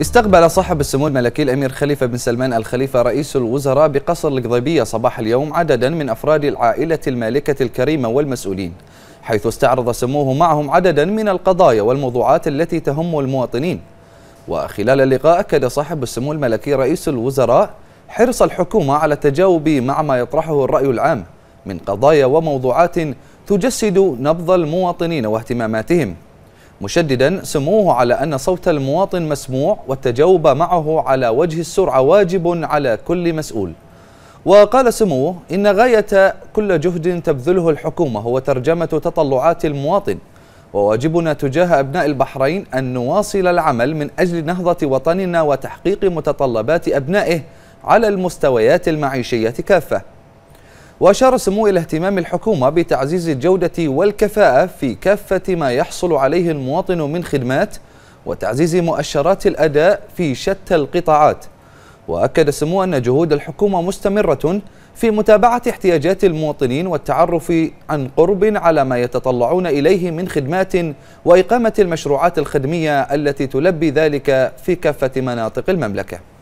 استقبل صاحب السمو الملكي الأمير خليفة بن سلمان الخليفة رئيس الوزراء بقصر القضيبية صباح اليوم عددا من أفراد العائلة المالكة الكريمة والمسؤولين حيث استعرض سموه معهم عددا من القضايا والموضوعات التي تهم المواطنين وخلال اللقاء أكد صاحب السمو الملكي رئيس الوزراء حرص الحكومة على التجاوب مع ما يطرحه الرأي العام من قضايا وموضوعات تجسد نبض المواطنين واهتماماتهم مشددا سموه على أن صوت المواطن مسموع والتجاوب معه على وجه السرعة واجب على كل مسؤول وقال سموه إن غاية كل جهد تبذله الحكومة هو ترجمة تطلعات المواطن وواجبنا تجاه أبناء البحرين أن نواصل العمل من أجل نهضة وطننا وتحقيق متطلبات أبنائه على المستويات المعيشية كافة وأشار سمو إلى اهتمام الحكومة بتعزيز الجودة والكفاءة في كافة ما يحصل عليه المواطن من خدمات وتعزيز مؤشرات الأداء في شتى القطاعات وأكد سمو أن جهود الحكومة مستمرة في متابعة احتياجات المواطنين والتعرف عن قرب على ما يتطلعون إليه من خدمات وإقامة المشروعات الخدمية التي تلبي ذلك في كافة مناطق المملكة